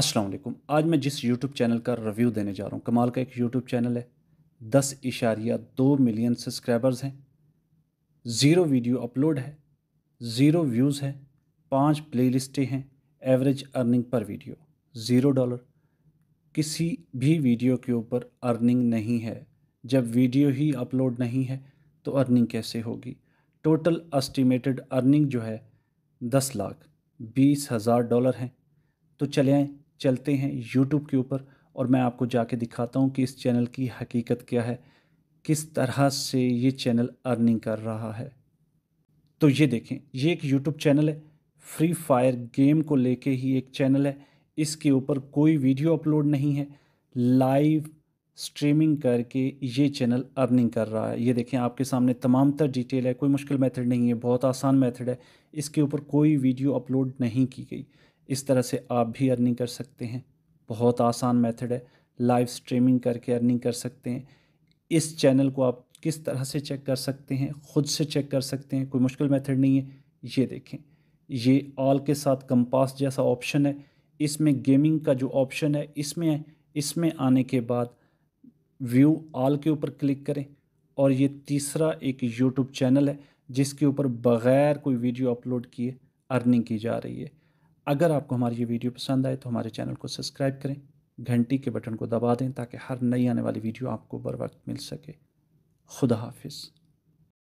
असलम आज मैं जिस YouTube चैनल का रिव्यू देने जा रहा हूँ कमाल का एक YouTube चैनल है दस इशारिया दो मिलियन सब्सक्राइबर्स हैं ज़ीरो वीडियो अपलोड है ज़ीरो व्यूज़ हैं पांच प्लेलिस्टें हैं average earning per video zero dollar किसी भी वीडियो के ऊपर अर्निंग नहीं है जब वीडियो ही अपलोड नहीं है तो अर्निंग कैसे होगी टोटल एस्टिमेटेड अर्निंग जो है दस लाख बीस हज़ार डॉलर हैं तो चले आएँ चलते हैं यूट्यूब के ऊपर और मैं आपको जाके दिखाता हूँ कि इस चैनल की हकीकत क्या है किस तरह से ये चैनल अर्निंग कर रहा है तो ये देखें ये एक यूट्यूब चैनल है फ्री फायर गेम को लेके ही एक चैनल है इसके ऊपर कोई वीडियो अपलोड नहीं है लाइव स्ट्रीमिंग करके ये चैनल अर्निंग कर रहा है ये देखें आपके सामने तमाम तर डिटेल है कोई मुश्किल मेथड नहीं है बहुत आसान मेथड है इसके ऊपर कोई वीडियो अपलोड नहीं की गई इस तरह से आप भी अर्निंग कर सकते हैं बहुत आसान मेथड है लाइव स्ट्रीमिंग करके अर्निंग कर सकते हैं इस चैनल को आप किस तरह से चेक कर सकते हैं ख़ुद से चेक कर सकते हैं कोई मुश्किल मेथड नहीं है ये देखें ये ऑल के साथ कंपास जैसा ऑप्शन है इसमें गेमिंग का जो ऑप्शन है इसमें इसमें आने के बाद व्यू ऑल के ऊपर क्लिक करें और ये तीसरा एक यूट्यूब चैनल है जिसके ऊपर बग़ैर कोई वीडियो अपलोड किए अर्निंग की जा रही है अगर आपको हमारी ये वीडियो पसंद आए तो हमारे चैनल को सब्सक्राइब करें घंटी के बटन को दबा दें ताकि हर नई आने वाली वीडियो आपको बर वक्त मिल सके खुदा हाफिज़